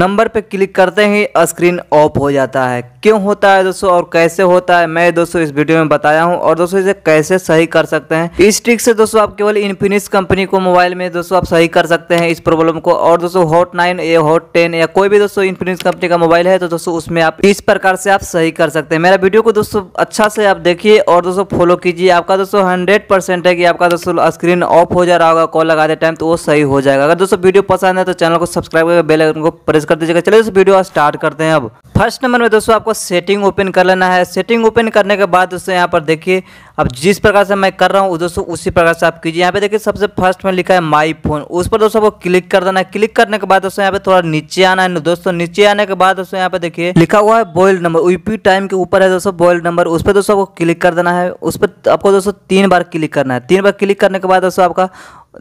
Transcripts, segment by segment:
number पे click करते ही screen of हो जाता है क्यों होता है दोस्तों और कैसे होता है मैं दोस्तों इस वीडियो में बताया हूँ और दोस्तों इसे कैसे सही कर सकते हैं इस ट्रिक से दोस्तों आप केवल इन्फिनिक्स कंपनी को मोबाइल में दोस्तों आप सही कर सकते हैं इस प्रॉब्लम को और दोस्तों हॉट नाइन या हॉट टेन या कोई भी दोस्तों इन्फिनिक्स कंपनी का मोबाइल है तो दोस्तों उसमें आप इस प्रकार से आप सही कर सकते हैं मेरा वीडियो को दोस्तों अच्छा से आप देखिए और दोस्तों फॉलो कीजिए आपका दोस्तों हंड्रेड है कि आपका दोस्तों स्क्रीन ऑफ हो जा रहा होगा कॉल लगाते टाइम तो वो सही हो जाएगा अगर दोस्तों वीडियो पसंद है तो चैनल को सब्सक्राइब करके बेलाइकन को प्रेस कर दीजिएगा चलिए दोस्तों वीडियो स्टार्ट करते हैं अब फर्स्ट नंबर में दोस्तों आपको सेटिंग ओपन कर लेना है सेटिंग ओपन करने के बाद दोस्तों यहाँ पर देखिए अब जिस प्रकार से मैं कर रहा हूँ दोस्तों उसी प्रकार से आप कीजिए यहाँ पे देखिए सबसे फर्स्ट में लिखा है माई फोन उस पर दोस्तों आपको क्लिक कर देना है क्लिक करने के बाद दोस्तों यहाँ पे थोड़ा नीचे आना है दोस्तों नीचे आने के बाद दोस्तों यहाँ पे देखिए लिखा हुआ है बॉइल्ड नंबर यूपी टाइम के ऊपर है दोस्तों बॉइल्ड नंबर उस पर दोस्तों आपको क्लिक कर देना है उस पर आपको दोस्तों तीन बार क्लिक करना है तीन बार क्लिक करने के बाद दोस्तों आपका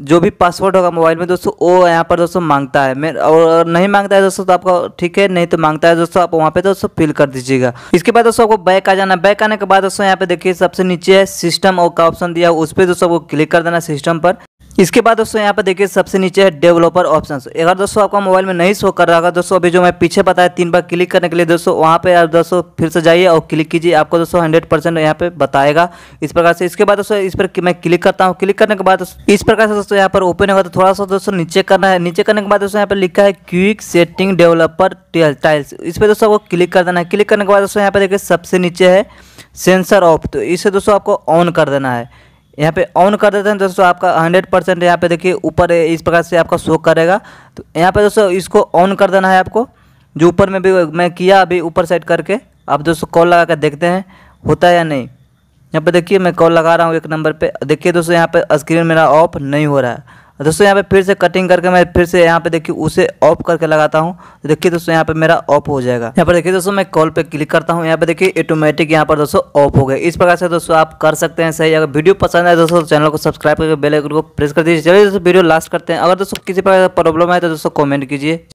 जो भी पासवर्ड होगा मोबाइल में दोस्तों वो यहाँ पर दोस्तों मांगता है मैं और नहीं मांगता है दोस्तों तो आपका ठीक है नहीं तो मांगता है दोस्तों आप वहाँ पे दोस्तों फिल कर दीजिएगा इसके बाद दोस्तों आपको बैक आ जाना बैक आने के बाद दोस्तों यहाँ पे देखिए सबसे नीचे है सिस्टम का ऑप्शन दिया उस पर दोस्तों आपको क्लिक कर देना सिस्टम पर इसके बाद दोस्तों यहाँ पर देखिए सबसे नीचे है डेवलपर ऑप्शन अगर दोस्तों आपका मोबाइल में नहीं शो कर रहा होगा दोस्तों अभी जो मैं पीछे बताया तीन बार क्लिक करने के लिए दोस्तों वहाँ पे आप दोस्तों फिर से जाइए और क्लिक कीजिए आपको दोस्तों हंड्रेड परसेंट यहाँ पे बताएगा इस प्रकार से इसके बाद दोस्तों इस पर मैं क्लिक करता हूँ क्लिक करने के बाद इस प्रकार से दोस्तों यहाँ पर ओपन होगा तो थोड़ा सा दोस्तों नीचे करना है नीचे करने के बाद दोस्तों यहाँ पर लिखा है क्विक सेटिंग डेवलपर टाइल्स इस पर दोस्तों आपको क्लिक कर देना है क्लिक करने के बाद दोस्तों यहाँ पर देखिए सबसे नीचे है सेंसर ऑफ तो इसे दोस्तों आपको ऑन कर देना है यहाँ पे ऑन कर देते हैं तो दोस्तों आपका 100 परसेंट यहाँ पे देखिए ऊपर इस प्रकार से आपका शो करेगा तो यहाँ पे दोस्तों इसको ऑन कर देना है आपको जो ऊपर में भी मैं किया अभी ऊपर साइड करके आप दोस्तों कॉल लगा कर देखते हैं होता है या नहीं यहाँ पे देखिए मैं कॉल लगा रहा हूँ एक नंबर पे देखिए दोस्तों यहाँ पे स्क्रीन मेरा ऑफ नहीं हो रहा है तो दोस्तों यहाँ पे फिर से कटिंग करके मैं फिर से यहाँ पे देखिए उसे ऑफ करके लगाता हूँ तो देखिए दोस्तों यहाँ पे मेरा ऑफ हो जाएगा यहाँ पर देखिए दोस्तों मैं कॉल पे क्लिक करता हूँ यहाँ पे देखिए ऑटोमेटिक यहाँ पर दोस्तों ऑफ हो गया इस प्रकार से दोस्तों आप कर सकते हैं सही अगर वीडियो पसंद है दोस्तों चैनल तो को सब्सक्राइब करके बेलाइकन को प्रेस कर दीजिए चलिए दोस्तों वीडियो लास्ट करते हैं अगर दोस्तों किसी प्रकार का प्रॉब्लम है तो दोस्तों कॉमेंट कीजिए